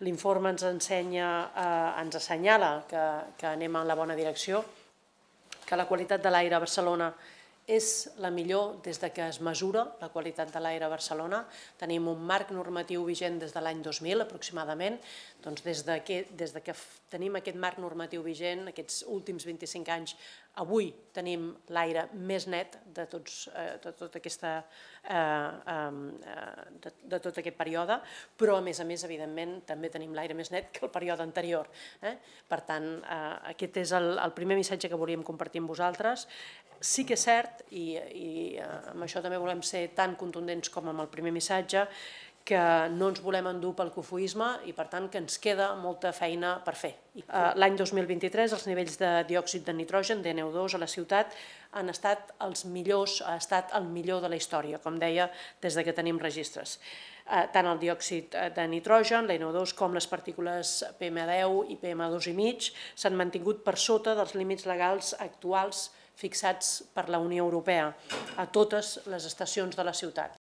l'informe ens ensenya, eh, ens assenyala que, que anem en la bona direcció, que la qualitat de l'aire a Barcelona és la millor des de que es mesura la qualitat de l'aire a Barcelona. Tenim un marc normatiu vigent des de l'any 2000 aproximadament, doncs des de, que, des de que tenim aquest marc normatiu vigent, aquests últims 25 anys Avui tenim l'aire més net de, tots, eh, de, tot aquesta, eh, eh, de, de tot aquest període, però a més a més, evidentment, també tenim l'aire més net que el període anterior. Eh? Per tant, aquest és el, el primer missatge que volíem compartir amb vosaltres. Sí que és cert, i, i amb això també volem ser tan contundents com amb el primer missatge, que no ens volem endur pel cofoisme i, per tant, que ens queda molta feina per fer. Eh, l'any 2023 els nivells de diòxid de nitrogen, de NO2, a la ciutat han estat els millors, ha estat el millor de la història, com deia, des de que tenim registres. Eh, tant el diòxid eh, de nitrogen, la NO2, com les partícules PM10 i PM2,5 s'han mantingut per sota dels límits legals actuals fixats per la Unió Europea a totes les estacions de la ciutat.